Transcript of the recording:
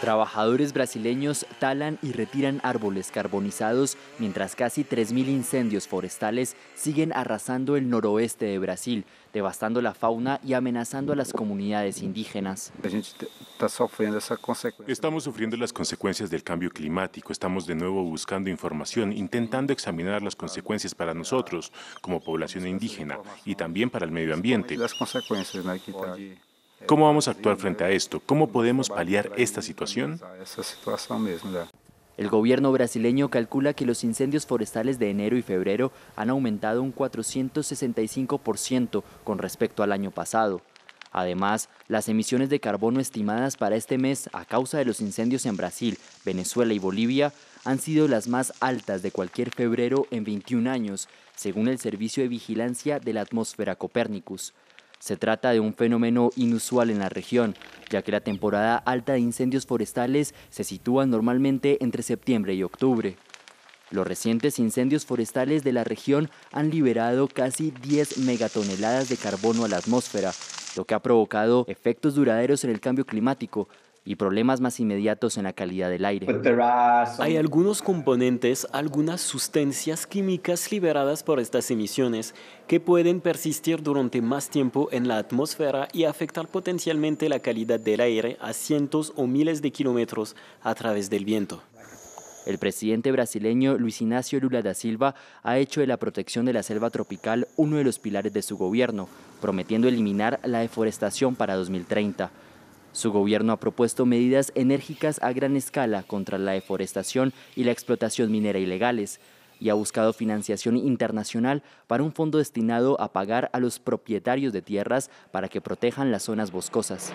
Trabajadores brasileños talan y retiran árboles carbonizados mientras casi 3.000 incendios forestales siguen arrasando el noroeste de Brasil, devastando la fauna y amenazando a las comunidades indígenas. Estamos sufriendo las consecuencias del cambio climático, estamos de nuevo buscando información, intentando examinar las consecuencias para nosotros como población indígena y también para el medio ambiente. Las consecuencias ¿Cómo vamos a actuar frente a esto? ¿Cómo podemos paliar esta situación? El gobierno brasileño calcula que los incendios forestales de enero y febrero han aumentado un 465% con respecto al año pasado. Además, las emisiones de carbono estimadas para este mes a causa de los incendios en Brasil, Venezuela y Bolivia han sido las más altas de cualquier febrero en 21 años, según el Servicio de Vigilancia de la Atmósfera Copérnicus. Se trata de un fenómeno inusual en la región, ya que la temporada alta de incendios forestales se sitúa normalmente entre septiembre y octubre. Los recientes incendios forestales de la región han liberado casi 10 megatoneladas de carbono a la atmósfera, lo que ha provocado efectos duraderos en el cambio climático, y problemas más inmediatos en la calidad del aire. Pues, ah, Hay algunos componentes, algunas sustancias químicas liberadas por estas emisiones que pueden persistir durante más tiempo en la atmósfera y afectar potencialmente la calidad del aire a cientos o miles de kilómetros a través del viento. El presidente brasileño Luis Ignacio Lula da Silva ha hecho de la protección de la selva tropical uno de los pilares de su gobierno, prometiendo eliminar la deforestación para 2030. Su gobierno ha propuesto medidas enérgicas a gran escala contra la deforestación y la explotación minera ilegales y ha buscado financiación internacional para un fondo destinado a pagar a los propietarios de tierras para que protejan las zonas boscosas.